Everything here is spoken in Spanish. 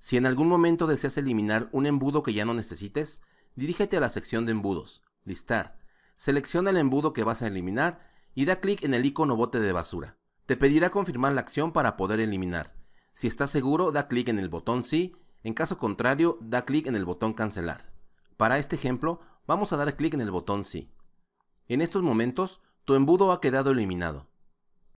Si en algún momento deseas eliminar un embudo que ya no necesites, dirígete a la sección de embudos, listar. Selecciona el embudo que vas a eliminar y da clic en el icono bote de basura. Te pedirá confirmar la acción para poder eliminar. Si estás seguro, da clic en el botón sí, en caso contrario, da clic en el botón cancelar. Para este ejemplo, vamos a dar clic en el botón sí. En estos momentos, tu embudo ha quedado eliminado.